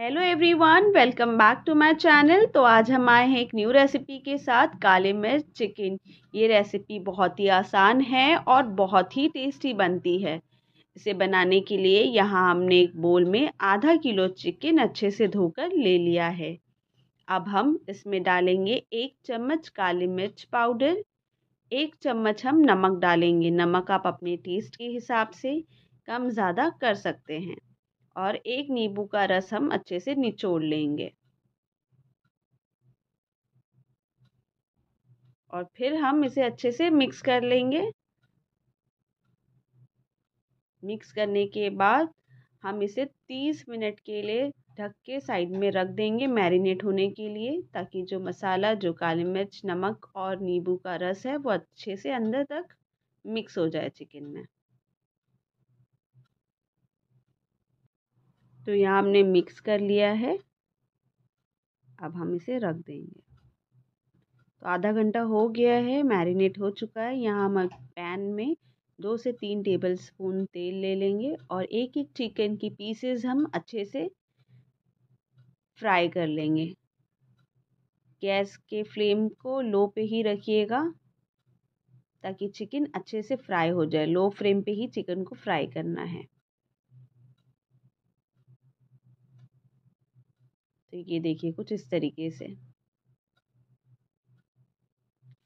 hello everyone welcome back to my channel तो आज हम आए हैं एक न्यू रेसिपी के साथ काले मिर्च चिकन ये रेसिपी बहुत ही आसान है और बहुत ही टेस्टी बनती है इसे बनाने के लिए यहाँ हमने एक बोल में आधा किलो चिकन अच्छे से धोकर ले लिया है अब हम इसमें डालेंगे एक चम्मच काली मिर्च पाउडर एक चम्मच हम नमक डालेंगे नमक आप अपने टेस्ट के हिसाब से कम ज़्यादा कर सकते हैं और एक नींबू का रस हम अच्छे से निचोड़ लेंगे और फिर हम इसे अच्छे से मिक्स कर लेंगे मिक्स करने के बाद हम इसे तीस मिनट के लिए ढक के साइड में रख देंगे मैरिनेट होने के लिए ताकि जो मसाला जो काली मिर्च नमक और नींबू का रस है वो अच्छे से अंदर तक मिक्स हो जाए चिकन में तो यहाँ हमने मिक्स कर लिया है अब हम इसे रख देंगे तो आधा घंटा हो गया है मैरिनेट हो चुका है यहाँ हम पैन में दो से तीन टेबल स्पून तेल ले लेंगे और एक एक चिकन की पीसेस हम अच्छे से फ्राई कर लेंगे गैस के फ्लेम को लो पे ही रखिएगा ताकि चिकन अच्छे से फ्राई हो जाए लो फ्लेम पे ही चिकन को फ्राई करना है ये देखिए कुछ इस तरीके से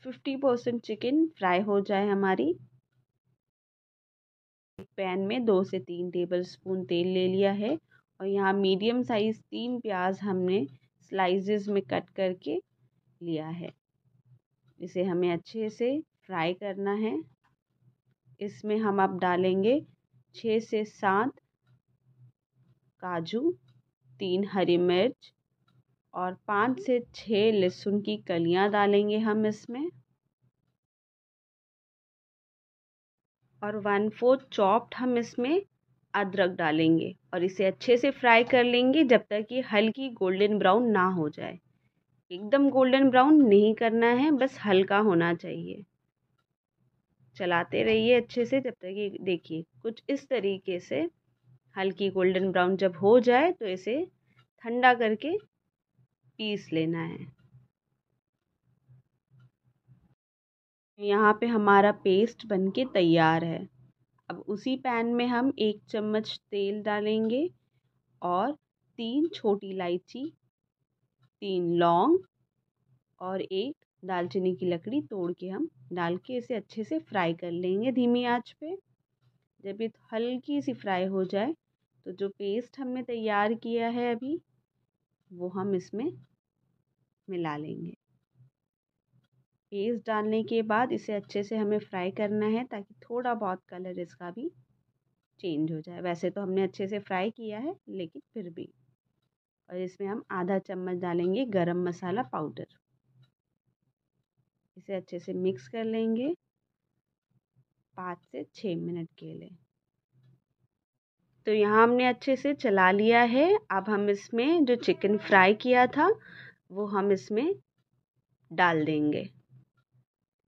फिफ्टी परसेंट चिकन फ्राई हो जाए हमारी पैन में दो से तीन टेबल स्पून तेल ले लिया है और यहाँ मीडियम साइज़ तीन प्याज हमने स्लाइसेस में कट करके लिया है इसे हमें अच्छे से फ्राई करना है इसमें हम अब डालेंगे छः से सात काजू तीन हरी मिर्च और पाँच से छः लहसुन की कलियां डालेंगे हम इसमें और वन फोर्थ चॉप्ड हम इसमें अदरक डालेंगे और इसे अच्छे से फ्राई कर लेंगे जब तक कि हल्की गोल्डन ब्राउन ना हो जाए एकदम गोल्डन ब्राउन नहीं करना है बस हल्का होना चाहिए चलाते रहिए अच्छे से जब तक कि देखिए कुछ इस तरीके से हल्की गोल्डन ब्राउन जब हो जाए तो इसे ठंडा करके पीस लेना है यहाँ पे हमारा पेस्ट बनके तैयार है अब उसी पैन में हम एक चम्मच तेल डालेंगे और तीन छोटी इलायची तीन लौंग और एक दालचीनी की लकड़ी तोड़ के हम डाल के इसे अच्छे से फ्राई कर लेंगे धीमी आंच पे जब ये हल्की सी फ्राई हो जाए तो जो पेस्ट हमने तैयार किया है अभी वो हम इसमें मिला लेंगे पेस्ट डालने के बाद इसे अच्छे से हमें फ्राई करना है ताकि थोड़ा बहुत कलर इसका भी चेंज हो जाए वैसे तो हमने अच्छे से फ्राई किया है लेकिन फिर भी और इसमें हम आधा चम्मच डालेंगे गरम मसाला पाउडर इसे अच्छे से मिक्स कर लेंगे पाँच से छः मिनट के लिए तो यहाँ हमने अच्छे से चला लिया है अब हम इसमें जो चिकन फ्राई किया था वो हम इसमें डाल देंगे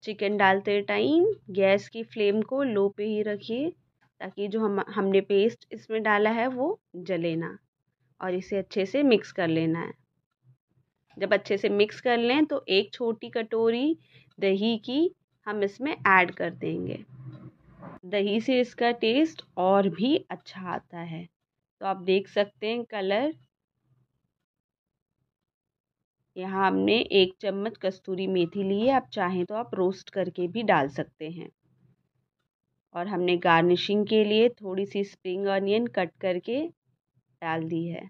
चिकन डालते टाइम गैस की फ्लेम को लो पे ही रखिए ताकि जो हम हमने पेस्ट इसमें डाला है वो जले ना और इसे अच्छे से मिक्स कर लेना है जब अच्छे से मिक्स कर लें तो एक छोटी कटोरी दही की हम इसमें ऐड कर देंगे दही से इसका टेस्ट और भी अच्छा आता है तो आप देख सकते हैं कलर यहाँ हमने एक चम्मच कस्तूरी मेथी ली है आप चाहें तो आप रोस्ट करके भी डाल सकते हैं और हमने गार्निशिंग के लिए थोड़ी सी स्प्रिंग ऑनियन कट करके डाल दी है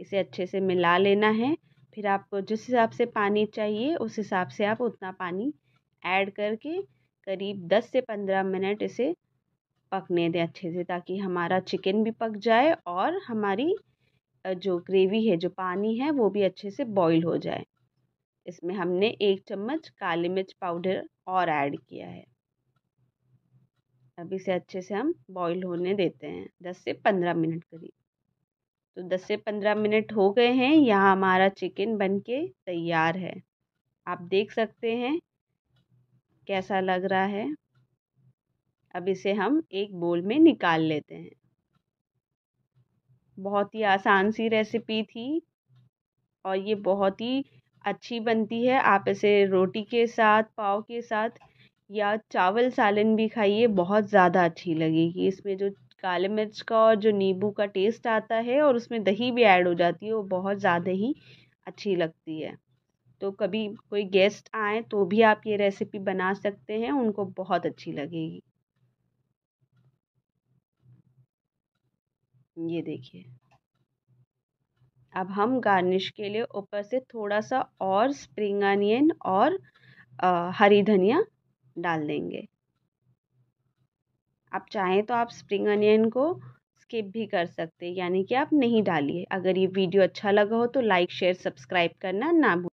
इसे अच्छे से मिला लेना है फिर आपको जिस हिसाब से पानी चाहिए उस हिसाब से आप उतना पानी ऐड करके करीब दस से पंद्रह मिनट इसे पकने दें अच्छे से ताकि हमारा चिकन भी पक जाए और हमारी जो ग्रेवी है जो पानी है वो भी अच्छे से बॉईल हो जाए इसमें हमने एक चम्मच काली मिर्च पाउडर और ऐड किया है अब इसे अच्छे से हम बॉईल होने देते हैं दस से पंद्रह मिनट करीब तो दस से पंद्रह मिनट हो गए हैं यहाँ हमारा चिकन बनके तैयार है आप देख सकते हैं कैसा लग रहा है अब इसे हम एक बोल में निकाल लेते हैं बहुत ही आसान सी रेसिपी थी और ये बहुत ही अच्छी बनती है आप इसे रोटी के साथ पाव के साथ या चावल सालन भी खाइए बहुत ज़्यादा अच्छी लगेगी इसमें जो काले मिर्च का और जो नींबू का टेस्ट आता है और उसमें दही भी ऐड हो जाती है वो बहुत ज़्यादा ही अच्छी लगती है तो कभी कोई गेस्ट आए तो भी आप ये रेसिपी बना सकते हैं उनको बहुत अच्छी लगेगी ये देखिए अब हम गार्निश के लिए ऊपर से थोड़ा सा और स्प्रिंग अनियन और आ, हरी धनिया डाल देंगे आप चाहें तो आप स्प्रिंग अनियन को स्किप भी कर सकते हैं यानी कि आप नहीं डालिए अगर ये वीडियो अच्छा लगा हो तो लाइक शेयर सब्सक्राइब करना ना भूलें